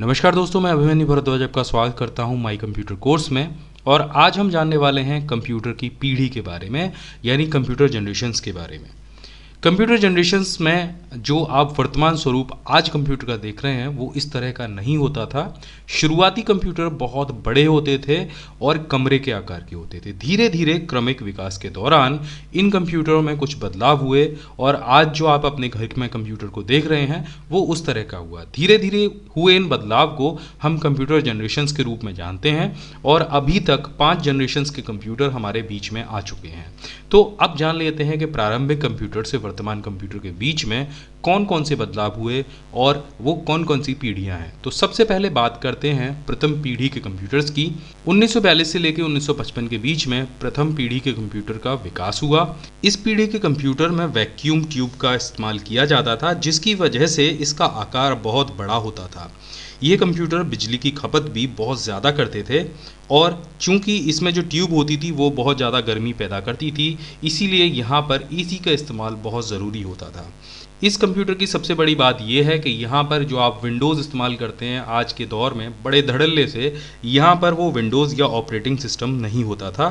नमस्कार दोस्तों मैं अभिमन्यु भरद्वाज आपका स्वागत करता हूं माय कंप्यूटर कोर्स में और आज हम जानने वाले हैं कंप्यूटर की पीढ़ी के बारे में यानी कंप्यूटर जनरेशन्स के बारे में कंप्यूटर जनरेशन्स में जो आप वर्तमान स्वरूप आज कंप्यूटर का देख रहे हैं वो इस तरह का नहीं होता था शुरुआती कंप्यूटर बहुत बड़े होते थे और कमरे के आकार के होते थे धीरे धीरे क्रमिक विकास के दौरान इन कंप्यूटरों में कुछ बदलाव हुए और आज जो आप अपने घर में कंप्यूटर को देख रहे हैं वो उस तरह का हुआ धीरे धीरे हुए इन बदलाव को हम कंप्यूटर जनरेशन्स के रूप में जानते हैं और अभी तक पाँच जनरेशन्स के कंप्यूटर हमारे बीच में आ चुके हैं तो अब जान लेते हैं कि प्रारंभिक कंप्यूटर से वर्तमान कंप्यूटर के बीच में कौन कौन से बदलाव हुए और वो कौन कौन सी पीढ़ियां हैं तो सबसे पहले बात करते हैं प्रथम पीढ़ी के कंप्यूटर्स की उन्नीस से लेकर 1955 के बीच में प्रथम पीढ़ी के कंप्यूटर का विकास हुआ इस पीढ़ी के कंप्यूटर में वैक्यूम ट्यूब का इस्तेमाल किया जाता था जिसकी वजह से इसका आकार बहुत बड़ा होता था ये कंप्यूटर बिजली की खपत भी बहुत ज़्यादा करते थे और चूंकि इसमें जो ट्यूब होती थी वो बहुत ज़्यादा गर्मी पैदा करती थी इसीलिए यहाँ पर ईसी e का इस्तेमाल बहुत ज़रूरी होता था इस कंप्यूटर की सबसे बड़ी बात यह है कि यहाँ पर जो आप विंडोज़ इस्तेमाल करते हैं आज के दौर में बड़े धड़ल्ले से यहाँ पर वो विंडोज़ या ऑपरेटिंग सिस्टम नहीं होता था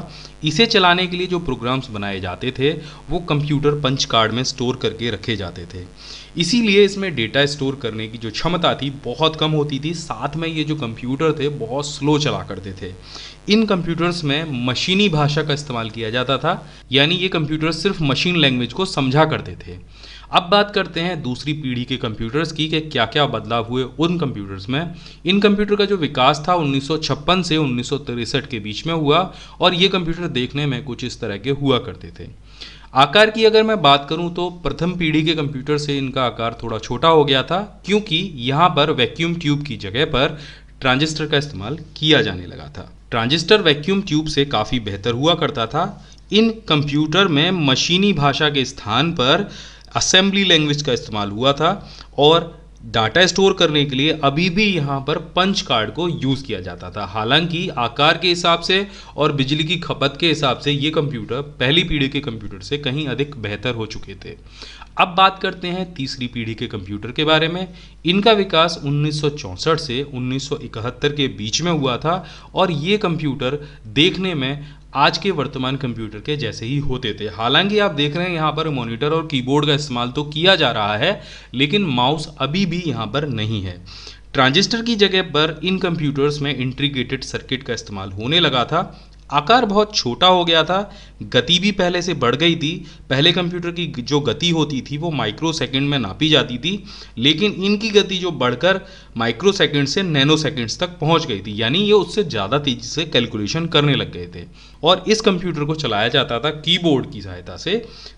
इसे चलाने के लिए जो प्रोग्राम्स बनाए जाते थे वो कंप्यूटर पंच कार्ड में स्टोर करके रखे जाते थे इसीलिए इसमें डेटा स्टोर करने की जो क्षमता थी बहुत कम होती थी साथ में ये जो कंप्यूटर थे बहुत स्लो चला करते थे इन कंप्यूटर्स में मशीनी भाषा का इस्तेमाल किया जाता था यानी ये कंप्यूटर सिर्फ मशीन लैंग्वेज को समझा करते थे अब बात करते हैं दूसरी पीढ़ी के कंप्यूटर्स की कि क्या क्या बदलाव हुए उन कंप्यूटर्स में इन कंप्यूटर का जो विकास था 1956 से उन्नीस के बीच में हुआ और ये कंप्यूटर देखने में कुछ इस तरह के हुआ करते थे आकार की अगर मैं बात करूं तो प्रथम पीढ़ी के कंप्यूटर से इनका आकार थोड़ा छोटा हो गया था क्योंकि यहाँ पर वैक्यूम ट्यूब की जगह पर ट्रांजिस्टर का इस्तेमाल किया जाने लगा था ट्रांजिस्टर वैक्यूम ट्यूब से काफ़ी बेहतर हुआ करता था इन कंप्यूटर में मशीनी भाषा के स्थान पर असेंबली लैंग्वेज का इस्तेमाल हुआ था और डाटा स्टोर करने के लिए अभी भी यहाँ पर पंच कार्ड को यूज़ किया जाता था हालांकि आकार के हिसाब से और बिजली की खपत के हिसाब से ये कंप्यूटर पहली पीढ़ी के कंप्यूटर से कहीं अधिक बेहतर हो चुके थे अब बात करते हैं तीसरी पीढ़ी के कंप्यूटर के बारे में इनका विकास 1964 से 1971 के बीच में हुआ था और ये कंप्यूटर देखने में आज के वर्तमान कंप्यूटर के जैसे ही होते थे हालांकि आप देख रहे हैं यहाँ पर मॉनिटर और कीबोर्ड का इस्तेमाल तो किया जा रहा है लेकिन माउस अभी भी यहाँ पर नहीं है ट्रांजिस्टर की जगह पर इन कंप्यूटर्स में इंट्रीग्रेटेड सर्किट का इस्तेमाल होने लगा था आकार बहुत छोटा हो गया था गति भी पहले से बढ़ गई थी पहले कंप्यूटर की जो गति होती थी वो माइक्रो सेकेंड में नापी जाती थी लेकिन इनकी गति जो बढ़कर माइक्रो सेकेंड से नैनो सेकेंड्स तक पहुंच गई थी यानी ये उससे ज़्यादा तेज़ी से कैलकुलेशन करने लग गए थे और इस कंप्यूटर को चलाया जाता था कीबोर्ड की सहायता से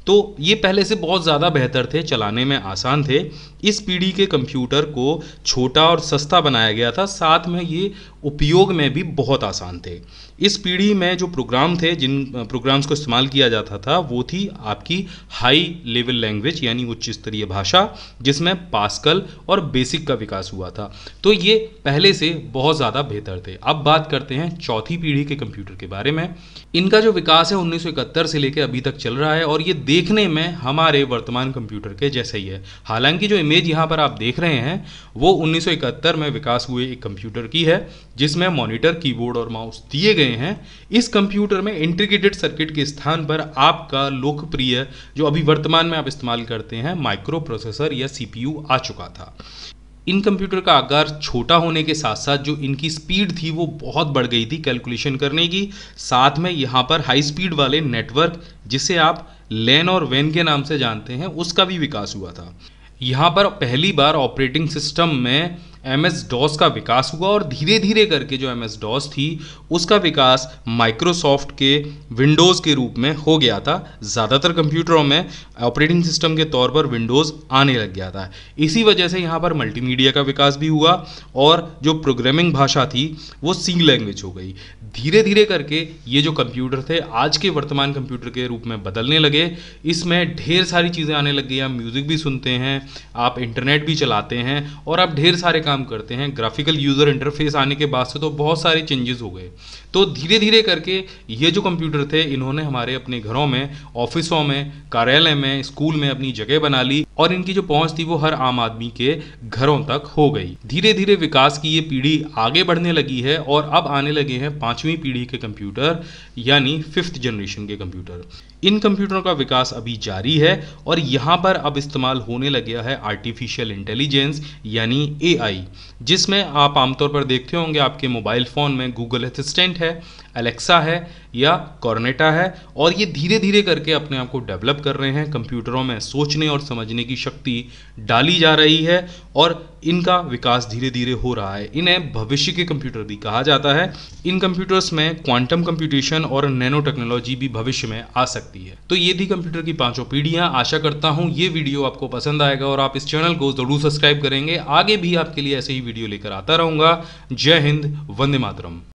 तो ये पहले से बहुत ज़्यादा बेहतर थे चलाने में आसान थे इस पीढ़ी के कंप्यूटर को छोटा और सस्ता बनाया गया था साथ में ये उपयोग में भी बहुत आसान थे इस पीढ़ी में जो प्रोग्राम थे जिन प्रोग्राम्स को इस्तेमाल किया जाता था वो थी आपकी हाई लेवल लैंग्वेज यानी उच्च स्तरीय भाषा जिसमें पास्कल और बेसिक का विकास हुआ था तो ये पहले से बहुत ज़्यादा बेहतर थे अब बात करते हैं चौथी पीढ़ी के कंप्यूटर के बारे में इनका जो विकास है उन्नीस से लेकर अभी तक चल रहा है और ये देखने में हमारे वर्तमान कंप्यूटर के जैसे ही है हालांकि जो इमेज यहाँ पर आप देख रहे हैं वो उन्नीस में विकास हुए एक कंप्यूटर की है जिसमें मॉनिटर कीबोर्ड और माउस दिए गए हैं इस कंप्यूटर में इंटीग्रेटेड सर्किट के स्थान पर आपका लोकप्रिय जो अभी वर्तमान में आप इस्तेमाल करते हैं माइक्रो प्रोसेसर या सीपीयू आ चुका था इन कंप्यूटर का आकार छोटा होने के साथ साथ जो इनकी स्पीड थी वो बहुत बढ़ गई थी कैलकुलेशन करने की साथ में यहाँ पर हाई स्पीड वाले नेटवर्क जिसे आप लेन और वेन के नाम से जानते हैं उसका भी विकास हुआ था यहाँ पर पहली बार ऑपरेटिंग सिस्टम में एम एस डॉस का विकास हुआ और धीरे धीरे करके जो एम एस डॉस थी उसका विकास माइक्रोसॉफ्ट के विंडोज़ के रूप में हो गया था ज़्यादातर कंप्यूटरों में ऑपरेटिंग सिस्टम के तौर पर विंडोज़ आने लग गया था इसी वजह से यहाँ पर मल्टीमीडिया का विकास भी हुआ और जो प्रोग्रामिंग भाषा थी वो सी लैंग्वेज हो गई धीरे धीरे करके ये जो कंप्यूटर थे आज के वर्तमान कंप्यूटर के रूप में बदलने लगे इसमें ढेर सारी चीज़ें आने लग गई आप म्यूज़िक भी सुनते हैं आप इंटरनेट भी चलाते हैं और आप ढेर सारे काम करते हैं ग्राफिकल यूज़र इंटरफेस आने के बाद से तो बहुत सारे चेंजेस हो गए तो धीरे धीरे करके ये जो कंप्यूटर थे इन्होंने हमारे अपने घरों में ऑफिसों में कार्यालय में स्कूल में अपनी जगह बना ली और इनकी जो पहुंच थी वो हर आम आदमी के घरों तक हो गई धीरे धीरे विकास की ये पीढ़ी आगे बढ़ने लगी है और अब आने लगे हैं पांचवी पीढ़ी के कंप्यूटर यानी फिफ्थ जनरेशन के कंप्यूटर इन कंप्यूटरों का विकास अभी जारी है और यहाँ पर अब इस्तेमाल होने लग गया है आर्टिफिशियल इंटेलिजेंस यानी ए जिसमें आप आमतौर पर देखते होंगे आपके मोबाइल फ़ोन में गूगल असिस्टेंट है एलेक्सा है या कॉर्नेटा है और ये धीरे धीरे करके अपने आप को डेवलप कर रहे हैं कंप्यूटरों में सोचने और समझने की शक्ति डाली जा रही है और इनका विकास धीरे धीरे हो रहा है इन्हें भविष्य के कंप्यूटर भी कहा जाता है इन कंप्यूटर्स में क्वांटम कंप्यूटेशन और नैनो टेक्नोलॉजी भी भविष्य में आ सकती है तो ये थी कंप्यूटर की पांचों पीढ़ियां आशा करता हूं ये वीडियो आपको पसंद आएगा और आप इस चैनल को जरूर सब्सक्राइब करेंगे आगे भी आपके लिए ऐसे ही वीडियो लेकर आता रहूंगा जय हिंद वंदे मातरम